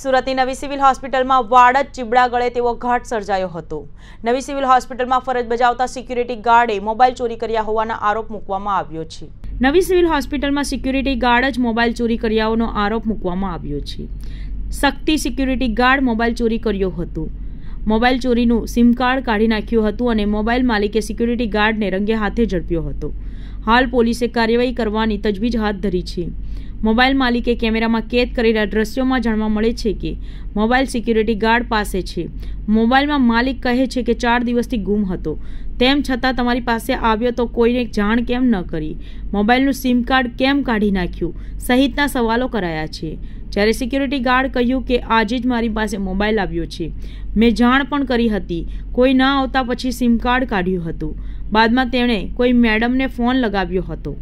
સુરતની નવી સિવિલ હોસ્પિટલમાં વાડ જ ચીબડા ગળે તેવો ઘાટ સર્જાયો હતો નવી સિવિલ હોસ્પિટલમાં ફરજ બજાવતા સિક્યુરિટી ગાર્ડે મોબાઈલ ચોરી કર્યા હોવાના આરોપ મૂકવામાં આવ્યો છે નવી સિવિલ હોસ્પિટલમાં સિક્યુરિટી ગાર્ડ જ મોબાઈલ ચોરી કર્યાઓનો આરોપ મૂકવામાં આવ્યો છે શક્તિ સિક્યુરિટી ગાર્ડ મોબાઈલ ચોરી કર્યો હતો મોબાઈલ ચોરીનું સિમ કાર્ડ કાઢી નાખ્યું હતું અને મોબાઈલ માલિકે સિક્યુરિટી ગાર્ડને રંગે હાથે ઝડપ્યો હતો હાલ પોલીસે કાર્યવાહી કરવાની તજવીજ હાથ ધરી છે મોબાઈલ માલિકે કેમેરામાં કેદ કરેલા દ્રશ્યોમાં જાણવા મળે છે કે મોબાઈલ સિક્યુરિટી ગાર્ડ પાસે છે મોબાઈલમાં માલિક કહે છે કે ચાર દિવસથી ગુમ હતો તેમ છતાં તમારી પાસે આવ્યો તો કોઈને જાણ કેમ ન કરી મોબાઈલનું સિમ કાર્ડ કેમ કાઢી નાખ્યું સહિતના સવાલો કરાયા છે જ્યારે સિક્યુરિટી ગાર્ડ કહ્યું કે આજે જ મારી પાસે મોબાઈલ આવ્યો છે મેં જાણ પણ કરી હતી કોઈ ન આવતા પછી સિમ કાર્ડ કાઢ્યું હતું બાદમાં તેણે કોઈ મેડમને ફોન લગાવ્યો હતો